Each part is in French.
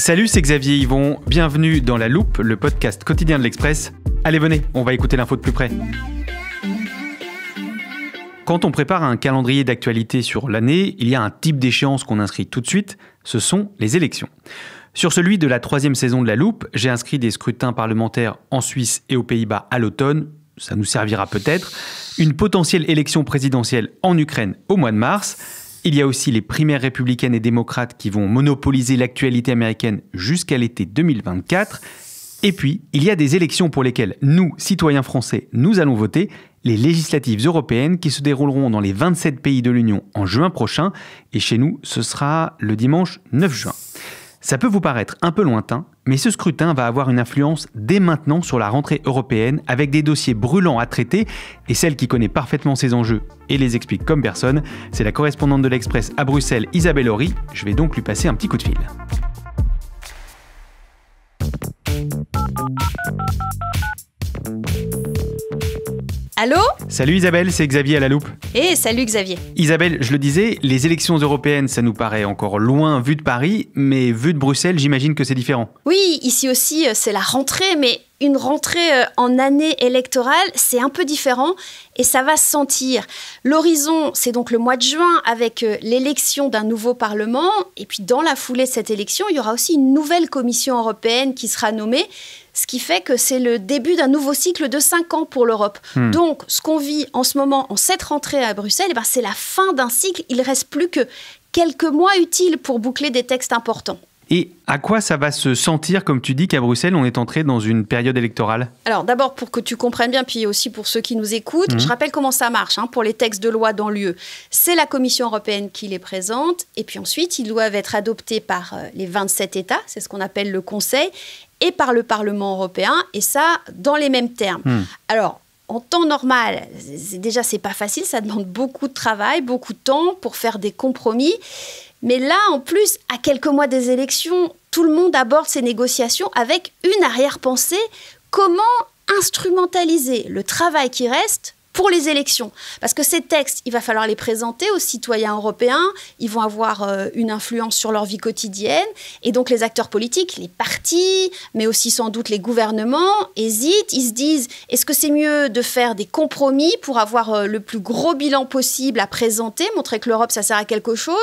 Salut, c'est Xavier Yvon. Bienvenue dans La Loupe, le podcast quotidien de l'Express. Allez, venez, on va écouter l'info de plus près. Quand on prépare un calendrier d'actualité sur l'année, il y a un type d'échéance qu'on inscrit tout de suite, ce sont les élections. Sur celui de la troisième saison de La Loupe, j'ai inscrit des scrutins parlementaires en Suisse et aux Pays-Bas à l'automne, ça nous servira peut-être, une potentielle élection présidentielle en Ukraine au mois de mars, il y a aussi les primaires républicaines et démocrates qui vont monopoliser l'actualité américaine jusqu'à l'été 2024. Et puis, il y a des élections pour lesquelles nous, citoyens français, nous allons voter, les législatives européennes qui se dérouleront dans les 27 pays de l'Union en juin prochain, et chez nous, ce sera le dimanche 9 juin. Ça peut vous paraître un peu lointain, mais ce scrutin va avoir une influence dès maintenant sur la rentrée européenne avec des dossiers brûlants à traiter et celle qui connaît parfaitement ces enjeux et les explique comme personne, c'est la correspondante de l'Express à Bruxelles, Isabelle Horry. Je vais donc lui passer un petit coup de fil. Allô Salut Isabelle, c'est Xavier à la loupe. Et eh, salut Xavier. Isabelle, je le disais, les élections européennes, ça nous paraît encore loin vu de Paris, mais vu de Bruxelles, j'imagine que c'est différent. Oui, ici aussi, euh, c'est la rentrée, mais une rentrée euh, en année électorale, c'est un peu différent et ça va se sentir. L'horizon, c'est donc le mois de juin avec euh, l'élection d'un nouveau Parlement. Et puis dans la foulée de cette élection, il y aura aussi une nouvelle Commission européenne qui sera nommée, ce qui fait que c'est le début d'un nouveau cycle de cinq ans pour l'Europe. Hmm. Donc ce qu'on vit en ce moment, en cette rentrée à Bruxelles, eh ben, c'est la fin d'un cycle. Il reste plus que quelques mois utiles pour boucler des textes importants. Et à quoi ça va se sentir, comme tu dis, qu'à Bruxelles, on est entré dans une période électorale Alors d'abord, pour que tu comprennes bien, puis aussi pour ceux qui nous écoutent, mhm. je rappelle comment ça marche hein, pour les textes de loi dans l'UE. C'est la Commission européenne qui les présente, et puis ensuite, ils doivent être adoptés par euh, les 27 États, c'est ce qu'on appelle le Conseil, et par le Parlement européen, et ça dans les mêmes termes. Hmm. Alors, en temps normal, déjà c'est pas facile, ça demande beaucoup de travail, beaucoup de temps pour faire des compromis. Mais là, en plus, à quelques mois des élections, tout le monde aborde ces négociations avec une arrière-pensée comment instrumentaliser le travail qui reste pour les élections. Parce que ces textes, il va falloir les présenter aux citoyens européens, ils vont avoir euh, une influence sur leur vie quotidienne, et donc les acteurs politiques, les partis, mais aussi sans doute les gouvernements, hésitent, ils se disent, est-ce que c'est mieux de faire des compromis pour avoir euh, le plus gros bilan possible à présenter, montrer que l'Europe, ça sert à quelque chose,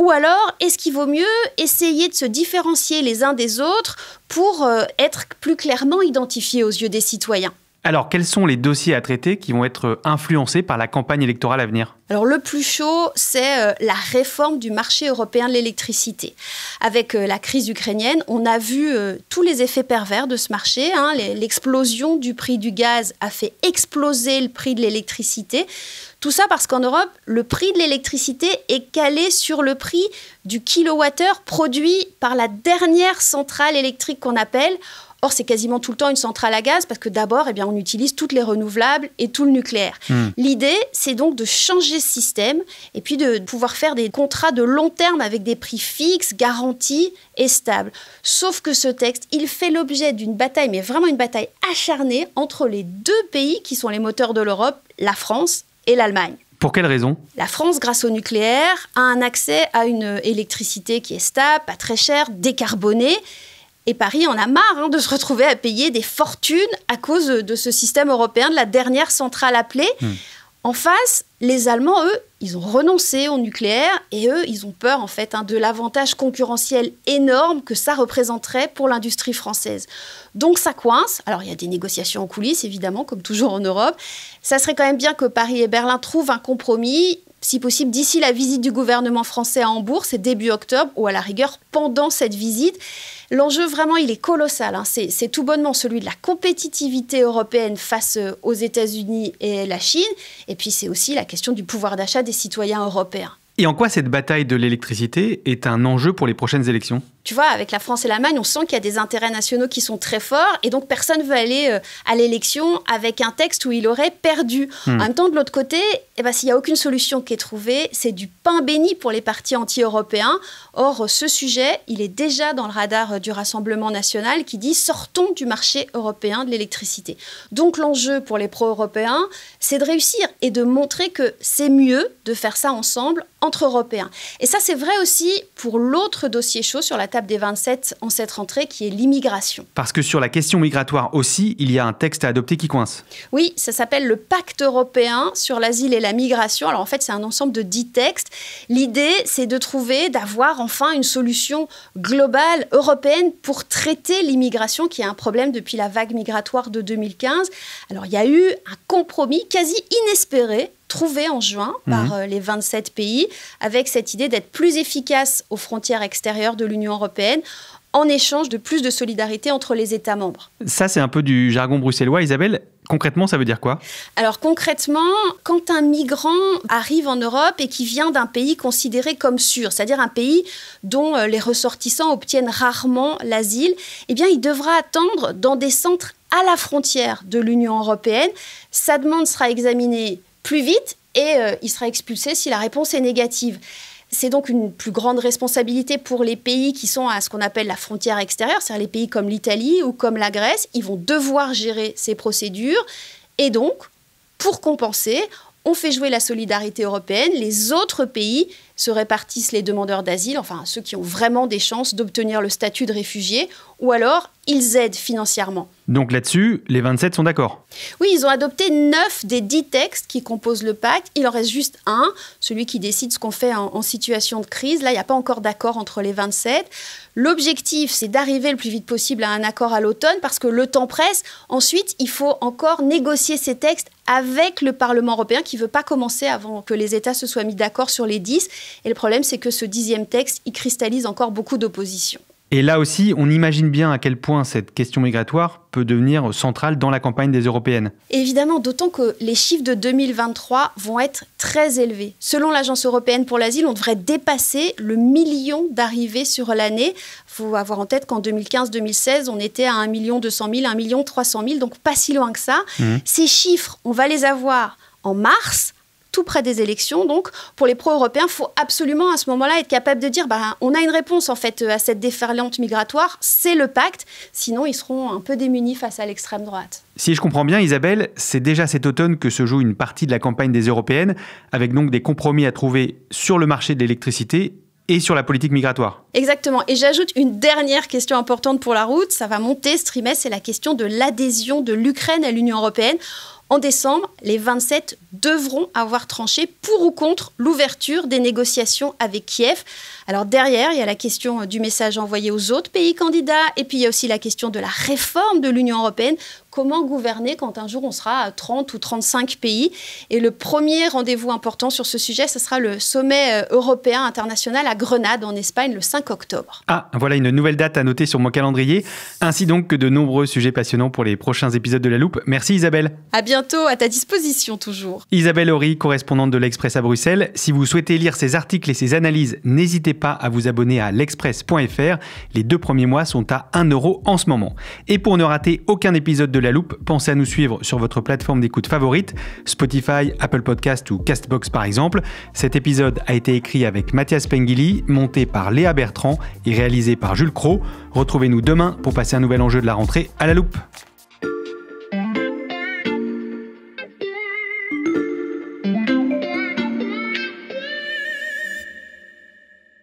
ou alors, est-ce qu'il vaut mieux essayer de se différencier les uns des autres pour euh, être plus clairement identifiés aux yeux des citoyens alors, quels sont les dossiers à traiter qui vont être euh, influencés par la campagne électorale à venir Alors, le plus chaud, c'est euh, la réforme du marché européen de l'électricité. Avec euh, la crise ukrainienne, on a vu tous les effets pervers de ce marché. Hein. L'explosion du prix du gaz a fait exploser le prix de l'électricité. Tout ça parce qu'en Europe, le prix de l'électricité est calé sur le prix du kilowattheure produit par la dernière centrale électrique qu'on appelle. Or, c'est quasiment tout le temps une centrale à gaz parce que d'abord, eh bien, on utilise toutes les renouvelables et tout le nucléaire. Hmm. L'idée, c'est donc de changer ce système et puis de pouvoir faire des contrats de long terme avec des prix fixes, garantis et stables. Sauf que ce texte, il fait l'objet d'une bataille, mais vraiment une bataille acharnée entre les deux pays qui sont les moteurs de l'Europe, la France et l'Allemagne. Pour quelle raison La France, grâce au nucléaire, a un accès à une électricité qui est stable, pas très chère, décarbonée. Et Paris en a marre hein, de se retrouver à payer des fortunes à cause de ce système européen, de la dernière centrale appelée. Hmm. En face, les Allemands, eux, ils ont renoncé au nucléaire et eux, ils ont peur en fait hein, de l'avantage concurrentiel énorme que ça représenterait pour l'industrie française. Donc ça coince. Alors il y a des négociations en coulisses évidemment, comme toujours en Europe. Ça serait quand même bien que Paris et Berlin trouvent un compromis si possible, d'ici la visite du gouvernement français à Hambourg, c'est début octobre, ou à la rigueur pendant cette visite. L'enjeu vraiment, il est colossal. Hein. C'est tout bonnement celui de la compétitivité européenne face euh, aux États-Unis et la Chine. Et puis c'est aussi la question du pouvoir d'achat des citoyens européens. Et en quoi cette bataille de l'électricité est un enjeu pour les prochaines élections tu vois, avec la France et l'Allemagne, on sent qu'il y a des intérêts nationaux qui sont très forts et donc personne ne veut aller euh, à l'élection avec un texte où il aurait perdu. Hmm. En même temps, de l'autre côté, eh ben, s'il n'y a aucune solution qui est trouvée, c'est du pain béni pour les partis anti-européens. Or, ce sujet, il est déjà dans le radar euh, du Rassemblement national qui dit sortons du marché européen de l'électricité. Donc l'enjeu pour les pro-européens, c'est de réussir et de montrer que c'est mieux de faire ça ensemble entre Européens. Et ça, c'est vrai aussi pour l'autre dossier chaud sur la des 27 en cette rentrée, qui est l'immigration. Parce que sur la question migratoire aussi, il y a un texte à adopter qui coince. Oui, ça s'appelle le pacte européen sur l'asile et la migration. Alors en fait, c'est un ensemble de dix textes. L'idée, c'est de trouver, d'avoir enfin une solution globale, européenne, pour traiter l'immigration, qui est un problème depuis la vague migratoire de 2015. Alors il y a eu un compromis quasi inespéré trouvée en juin mhm. par euh, les 27 pays avec cette idée d'être plus efficace aux frontières extérieures de l'Union européenne en échange de plus de solidarité entre les États membres. Ça, c'est un peu du jargon bruxellois, Isabelle. Concrètement, ça veut dire quoi Alors concrètement, quand un migrant arrive en Europe et qui vient d'un pays considéré comme sûr, c'est-à-dire un pays dont euh, les ressortissants obtiennent rarement l'asile, eh bien, il devra attendre dans des centres à la frontière de l'Union européenne. Sa demande sera examinée plus vite et euh, il sera expulsé si la réponse est négative. C'est donc une plus grande responsabilité pour les pays qui sont à ce qu'on appelle la frontière extérieure, c'est-à-dire les pays comme l'Italie ou comme la Grèce. Ils vont devoir gérer ces procédures. Et donc, pour compenser, on fait jouer la solidarité européenne. Les autres pays se répartissent les demandeurs d'asile, enfin ceux qui ont vraiment des chances d'obtenir le statut de réfugié, ou alors ils aident financièrement. Donc là-dessus, les 27 sont d'accord Oui, ils ont adopté 9 des 10 textes qui composent le pacte. Il en reste juste un, celui qui décide ce qu'on fait en, situation de crise. Là, il n'y a pas encore d'accord entre les 27. L'objectif, c'est d'arriver le plus vite possible à un accord à l'automne parce que le temps presse. Ensuite, il faut encore négocier ces textes avec le Parlement européen qui ne veut pas commencer avant que les États se soient mis d'accord sur les 10. Et le problème, c'est que ce dixième texte, il cristallise encore beaucoup d'opposition. Et là aussi, on imagine bien à quel point cette question migratoire peut devenir centrale dans la campagne des européennes. Évidemment, d'autant que les chiffres de 2023 vont être très élevés. Selon l'Agence européenne pour l'asile, on devrait dépasser le million d'arrivées sur l'année. Il faut avoir en tête qu'en 2015-2016, on était à 1 million 200 000, 1 million 300 000, donc pas si loin que ça. Mmh. Ces chiffres, on va les avoir en mars, tout près des élections. Donc, pour les pro-européens, il faut absolument à ce moment-là être capable de dire bah, on a une réponse en fait euh, à cette déferlante migratoire, c'est le pacte. Sinon, ils seront un peu démunis face à l'extrême droite. Si je comprends bien, Isabelle, c'est déjà cet automne que se joue une partie de la campagne des européennes, avec donc des compromis à trouver sur le marché de l'électricité et sur la politique migratoire. Exactement. Et j'ajoute une dernière question importante pour la route. Ça va monter ce c'est la question de l'adhésion de l'Ukraine à l'Union européenne. En décembre, les 27 devront avoir tranché pour ou contre l'ouverture des négociations avec Kiev. Alors derrière, il y a la question du message envoyé aux autres pays candidats, et puis il y a aussi la question de la réforme de l'Union européenne comment gouverner quand un jour on sera à 30 ou 35 pays. Et le premier rendez-vous important sur ce sujet, ce sera le sommet euh, européen international à Grenade, en Espagne, le 5 octobre. Ah, voilà une nouvelle date à noter sur mon calendrier, ainsi donc que de nombreux sujets passionnants pour les prochains épisodes de La Loupe. Merci Isabelle. À bientôt, à ta disposition toujours. Isabelle Horry, correspondante de l'Express à Bruxelles. Si vous souhaitez lire ses articles et ses analyses, n'hésitez pas à vous abonner à l'Express.fr. Les deux premiers mois sont à 1 euro en ce moment. Et pour ne rater aucun épisode de la loupe, pensez à nous suivre sur votre plateforme d'écoute favorite, Spotify, Apple Podcast ou Castbox par exemple. Cet épisode a été écrit avec Mathias Pengili, monté par Léa Bertrand et réalisé par Jules Cro. Retrouvez-nous demain pour passer un nouvel enjeu de la rentrée à la loupe.